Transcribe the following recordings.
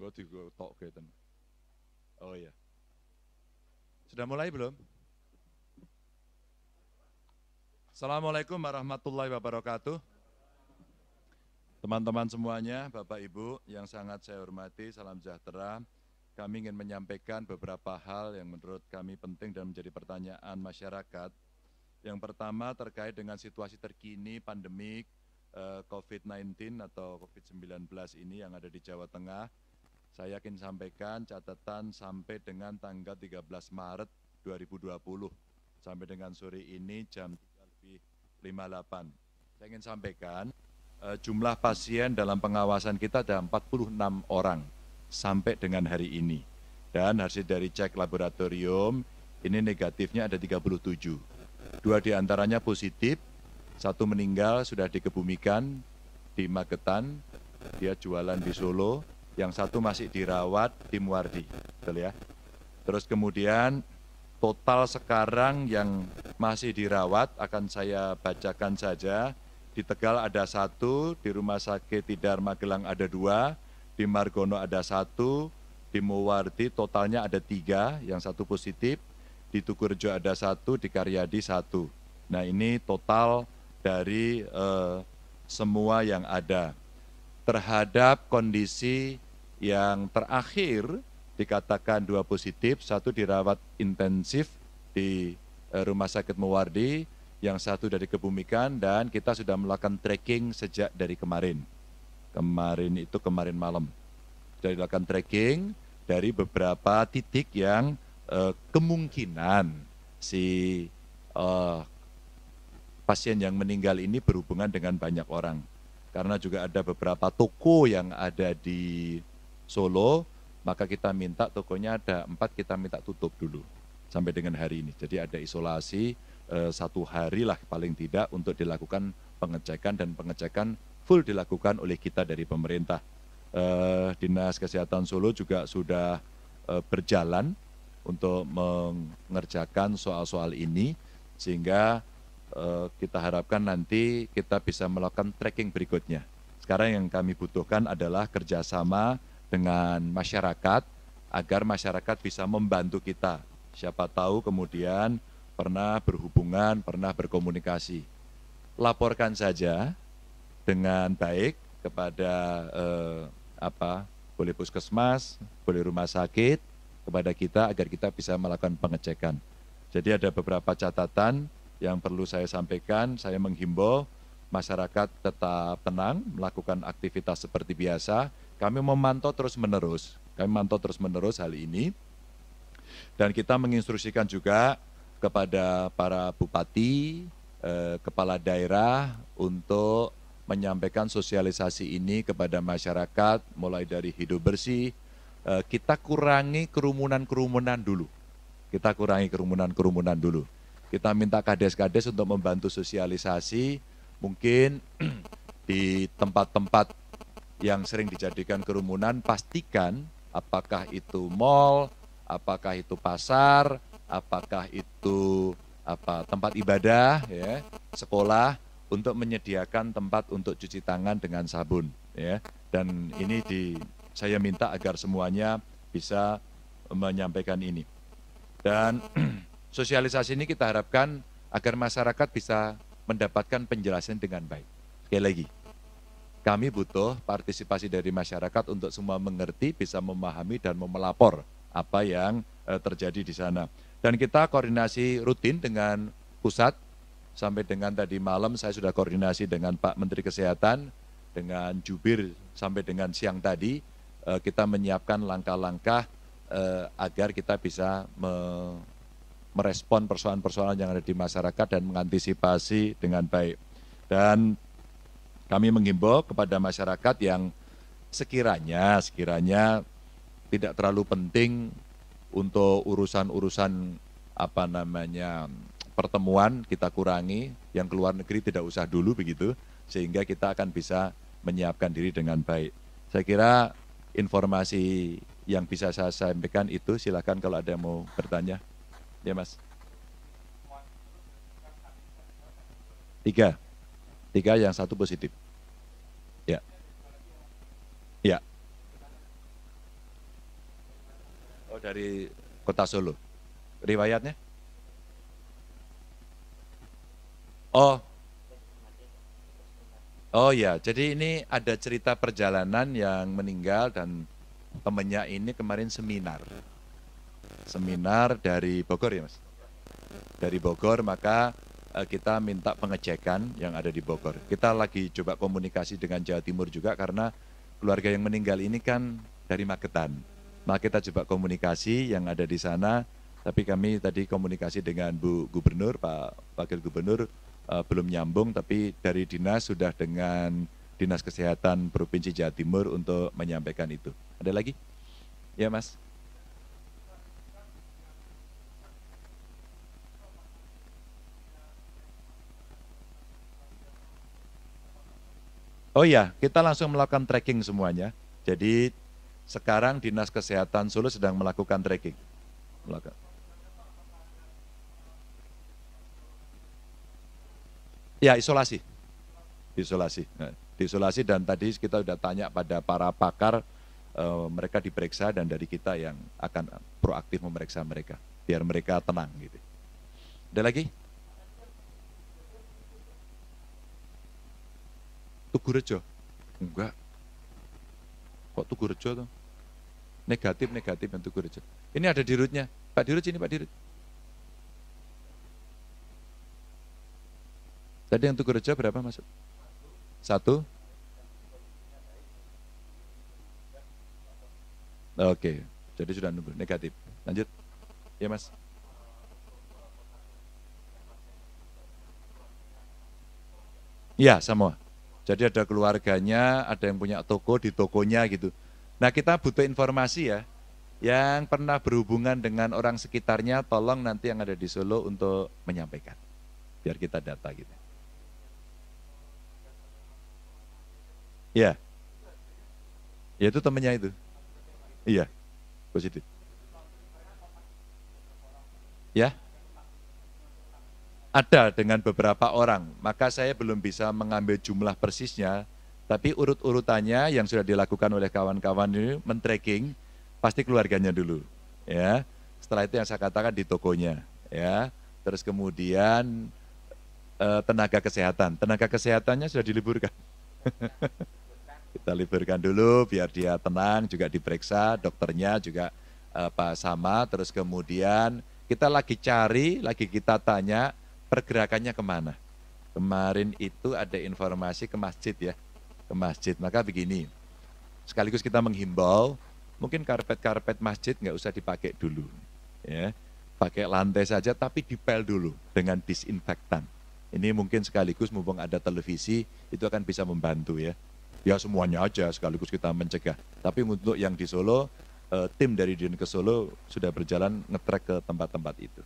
Gue tiga tok Oh iya. Sudah mulai belum? Assalamualaikum warahmatullahi wabarakatuh. Teman-teman semuanya, Bapak Ibu yang sangat saya hormati, salam sejahtera. Kami ingin menyampaikan beberapa hal yang menurut kami penting dan menjadi pertanyaan masyarakat. Yang pertama terkait dengan situasi terkini pandemik eh, COVID-19 atau COVID-19 ini yang ada di Jawa Tengah saya yakin sampaikan catatan sampai dengan tanggal 13 Maret 2020 sampai dengan sore ini jam 3 lebih 58. Saya ingin sampaikan eh, jumlah pasien dalam pengawasan kita ada 46 orang sampai dengan hari ini. Dan hasil dari cek laboratorium ini negatifnya ada 37. Dua diantaranya positif, satu meninggal sudah dikebumikan di Magetan, dia jualan di Solo, yang satu masih dirawat di Muardi, betul ya. Terus kemudian total sekarang yang masih dirawat akan saya bacakan saja. Di Tegal ada satu, di Rumah Sakit Tidar Magelang ada dua, di Margono ada satu, di Muwardi totalnya ada tiga, yang satu positif, di Tukurjo ada satu, di Karyadi satu. Nah ini total dari eh, semua yang ada terhadap kondisi yang terakhir dikatakan dua positif, satu dirawat intensif di eh, Rumah Sakit Mewardi, yang satu dari Kebumikan, dan kita sudah melakukan tracking sejak dari kemarin. Kemarin itu kemarin malam. Sudah dilakukan tracking dari beberapa titik yang eh, kemungkinan si eh, pasien yang meninggal ini berhubungan dengan banyak orang. Karena juga ada beberapa toko yang ada di Solo, maka kita minta tokonya ada empat kita minta tutup dulu sampai dengan hari ini. Jadi ada isolasi eh, satu hari lah paling tidak untuk dilakukan pengecekan dan pengecekan full dilakukan oleh kita dari pemerintah. Eh, Dinas Kesehatan Solo juga sudah eh, berjalan untuk mengerjakan soal-soal ini sehingga eh, kita harapkan nanti kita bisa melakukan tracking berikutnya. Sekarang yang kami butuhkan adalah kerjasama dengan masyarakat agar masyarakat bisa membantu kita. Siapa tahu kemudian pernah berhubungan, pernah berkomunikasi. Laporkan saja dengan baik kepada eh, apa boleh puskesmas, boleh rumah sakit kepada kita agar kita bisa melakukan pengecekan. Jadi ada beberapa catatan yang perlu saya sampaikan, saya menghimbau masyarakat tetap tenang, melakukan aktivitas seperti biasa, kami memantau terus-menerus, kami memantau terus-menerus hal ini, dan kita menginstruksikan juga kepada para bupati, eh, kepala daerah untuk menyampaikan sosialisasi ini kepada masyarakat, mulai dari hidup bersih, eh, kita kurangi kerumunan-kerumunan dulu. Kita kurangi kerumunan-kerumunan dulu. Kita minta kades-kades untuk membantu sosialisasi, mungkin di tempat-tempat yang sering dijadikan kerumunan, pastikan apakah itu mal, apakah itu pasar, apakah itu apa tempat ibadah, ya, sekolah untuk menyediakan tempat untuk cuci tangan dengan sabun, ya. Dan ini di saya minta agar semuanya bisa menyampaikan ini. Dan sosialisasi ini kita harapkan agar masyarakat bisa mendapatkan penjelasan dengan baik. Sekali lagi, kami butuh partisipasi dari masyarakat untuk semua mengerti, bisa memahami dan memelapor apa yang eh, terjadi di sana. Dan kita koordinasi rutin dengan pusat sampai dengan tadi malam saya sudah koordinasi dengan Pak Menteri Kesehatan, dengan jubir sampai dengan siang tadi eh, kita menyiapkan langkah-langkah eh, agar kita bisa merespon persoalan-persoalan yang ada di masyarakat dan mengantisipasi dengan baik. Dan kami mengimbau kepada masyarakat yang sekiranya sekiranya tidak terlalu penting untuk urusan-urusan apa namanya pertemuan kita kurangi, yang keluar negeri tidak usah dulu begitu, sehingga kita akan bisa menyiapkan diri dengan baik. Saya kira informasi yang bisa saya sampaikan itu silakan kalau ada yang mau bertanya. Ya Mas. Tiga. Tiga yang satu positif. dari kota Solo. Riwayatnya? Oh, Oh ya, jadi ini ada cerita perjalanan yang meninggal dan temennya ini kemarin seminar. Seminar dari Bogor ya mas? Dari Bogor, maka eh, kita minta pengecekan yang ada di Bogor. Kita lagi coba komunikasi dengan Jawa Timur juga karena keluarga yang meninggal ini kan dari Magetan. Nah kita coba komunikasi yang ada di sana, tapi kami tadi komunikasi dengan Bu Gubernur, Pak Wakil Gubernur uh, belum nyambung, tapi dari dinas sudah dengan Dinas Kesehatan Provinsi Jawa Timur untuk menyampaikan itu. Ada lagi? Ya, Mas. Oh iya, kita langsung melakukan tracking semuanya. Jadi sekarang Dinas Kesehatan Solo sedang melakukan tracking. Melakukan. Ya, isolasi. Isolasi. Nah, isolasi dan tadi kita sudah tanya pada para pakar, e, mereka diperiksa dan dari kita yang akan proaktif memeriksa mereka, biar mereka tenang gitu. Ada lagi? Tugurejo? Enggak. Kok Tugurejo tuh? negatif-negatif yang tukur Ini ada dirutnya. Pak Dirut Ini Pak Dirut. Tadi yang tukur rejo berapa masuk? Satu. Oke, jadi sudah nunggu negatif. Lanjut. Ya mas. Ya, sama. Jadi ada keluarganya, ada yang punya toko di tokonya gitu. Nah kita butuh informasi ya, yang pernah berhubungan dengan orang sekitarnya, tolong nanti yang ada di Solo untuk menyampaikan. Biar kita data gitu. Ya. Ya itu temennya itu. Iya. Positif. Ya. Ada dengan beberapa orang, maka saya belum bisa mengambil jumlah persisnya, tapi urut-urutannya yang sudah dilakukan oleh kawan-kawan ini men-tracking pasti keluarganya dulu ya. Setelah itu yang saya katakan di tokonya ya. Terus kemudian eh, tenaga kesehatan. Tenaga kesehatannya sudah diliburkan. Kita liburkan dulu biar dia tenang juga diperiksa dokternya juga apa eh, Pak Sama terus kemudian kita lagi cari, lagi kita tanya pergerakannya kemana. Kemarin itu ada informasi ke masjid ya, ke masjid. Maka begini, sekaligus kita menghimbau, mungkin karpet-karpet masjid nggak usah dipakai dulu. Ya, pakai lantai saja tapi dipel dulu dengan disinfektan. Ini mungkin sekaligus mumpung ada televisi itu akan bisa membantu ya. Ya semuanya aja sekaligus kita mencegah. Tapi untuk yang di Solo, eh, tim dari Din Solo sudah berjalan ngetrek ke tempat-tempat itu.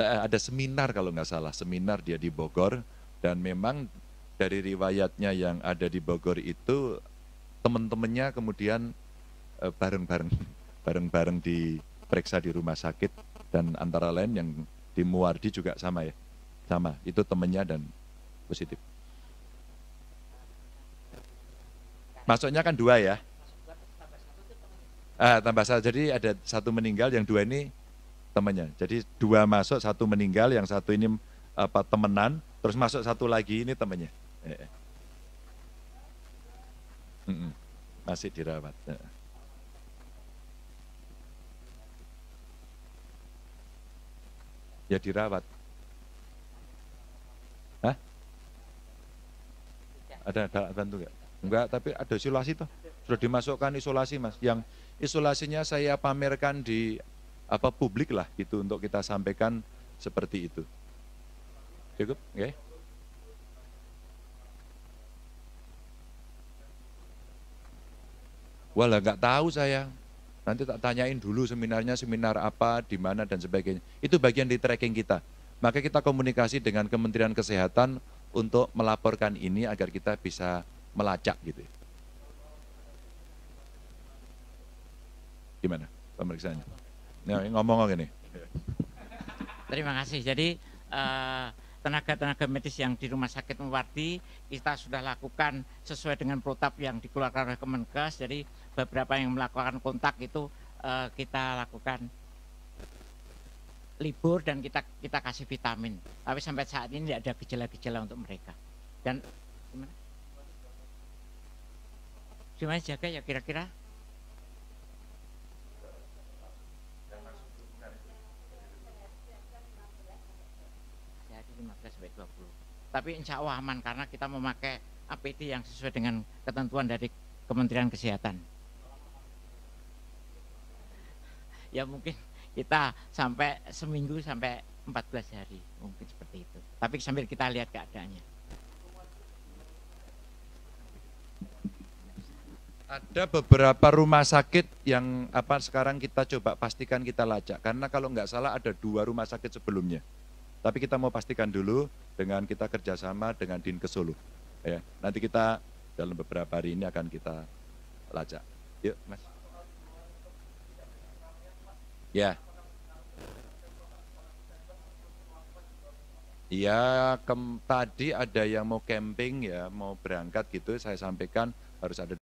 Eh, ada seminar kalau nggak salah, seminar dia di Bogor dan memang dari riwayatnya yang ada di Bogor itu teman-temannya kemudian eh, bareng-bareng bareng-bareng diperiksa di rumah sakit dan antara lain yang di Muardi juga sama ya sama itu temennya dan positif masuknya kan dua ya ah, tambah satu jadi ada satu meninggal yang dua ini temannya. Jadi dua masuk, satu meninggal, yang satu ini apa temenan, terus masuk satu lagi ini temannya. Masih dirawat. Ya dirawat. Hah? Ada ada bantu enggak? Enggak, tapi ada isolasi toh. Sudah dimasukkan isolasi, Mas. Yang isolasinya saya pamerkan di apa publik lah itu untuk kita sampaikan seperti itu. Cukup, oke? Okay. wala nggak tahu saya. Nanti tak tanyain dulu seminarnya seminar apa, di mana dan sebagainya. Itu bagian di tracking kita. Maka kita komunikasi dengan Kementerian Kesehatan untuk melaporkan ini agar kita bisa melacak gitu. Gimana pemeriksaannya? Ya, ngomong gini. Terima kasih. Jadi eh, tenaga-tenaga medis yang di rumah sakit Mewarti kita sudah lakukan sesuai dengan protap yang dikeluarkan oleh Kemenkes. Jadi beberapa yang melakukan kontak itu eh, kita lakukan libur dan kita kita kasih vitamin. Tapi sampai saat ini tidak ada gejala-gejala untuk mereka. Dan gimana? Gimana jaga ya kira-kira? 20. Tapi insya Allah aman karena kita memakai APD yang sesuai dengan ketentuan dari Kementerian Kesehatan. Ya mungkin kita sampai seminggu sampai 14 hari mungkin seperti itu. Tapi sambil kita lihat keadaannya. Ada beberapa rumah sakit yang apa sekarang kita coba pastikan kita lacak karena kalau nggak salah ada dua rumah sakit sebelumnya. Tapi kita mau pastikan dulu dengan kita kerjasama dengan ke Solo. Ya, nanti kita dalam beberapa hari ini akan kita lacak. Yuk, Mas. Ya. Iya, tadi ada yang mau camping ya, mau berangkat gitu, saya sampaikan harus ada